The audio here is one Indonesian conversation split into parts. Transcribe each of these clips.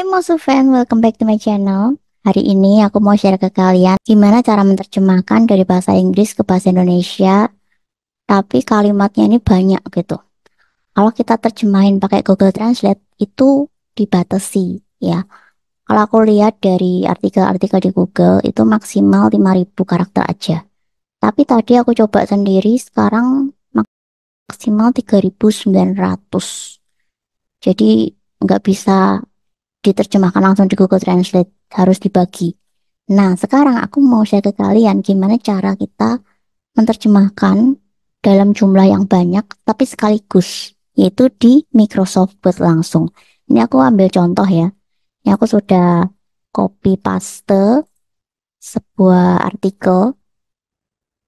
Hai Mosu fan, welcome back to my channel. Hari ini aku mau share ke kalian gimana cara menerjemahkan dari bahasa Inggris ke bahasa Indonesia tapi kalimatnya ini banyak gitu. Kalau kita terjemahin pakai Google Translate itu dibatasi ya. Kalau aku lihat dari artikel-artikel di Google itu maksimal 5000 karakter aja. Tapi tadi aku coba sendiri sekarang maksimal 3900. Jadi nggak bisa diterjemahkan langsung di Google Translate, harus dibagi. Nah, sekarang aku mau share ke kalian gimana cara kita menerjemahkan dalam jumlah yang banyak tapi sekaligus, yaitu di Microsoft Word langsung. Ini aku ambil contoh ya. Ini aku sudah copy paste sebuah artikel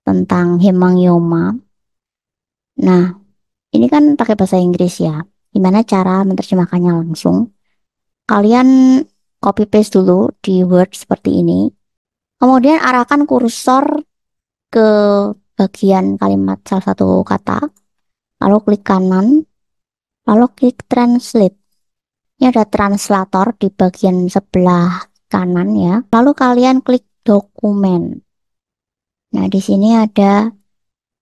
tentang hemangioma. Nah, ini kan pakai bahasa Inggris ya. Gimana cara menerjemahkannya langsung? Kalian copy paste dulu di Word seperti ini. Kemudian arahkan kursor ke bagian kalimat salah satu kata. Lalu klik kanan. Lalu klik translate. Ini ada translator di bagian sebelah kanan ya. Lalu kalian klik dokumen. Nah, di sini ada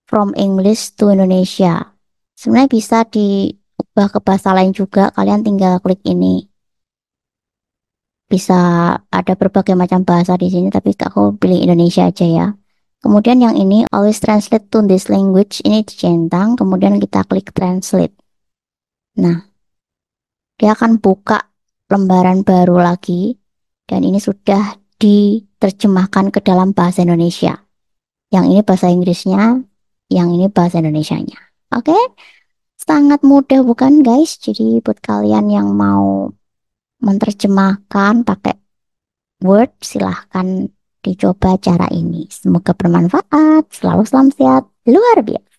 from English to Indonesia. Sebenarnya bisa diubah ke bahasa lain juga. Kalian tinggal klik ini bisa ada berbagai macam bahasa di sini tapi aku pilih Indonesia aja ya kemudian yang ini always translate to this language ini dicentang kemudian kita klik translate nah dia akan buka lembaran baru lagi dan ini sudah diterjemahkan ke dalam bahasa Indonesia yang ini bahasa Inggrisnya yang ini bahasa Indonesia nya oke okay? sangat mudah bukan guys jadi buat kalian yang mau menerjemahkan pakai Word, silahkan dicoba cara ini. Semoga bermanfaat. Selalu salam sehat. Luar biasa.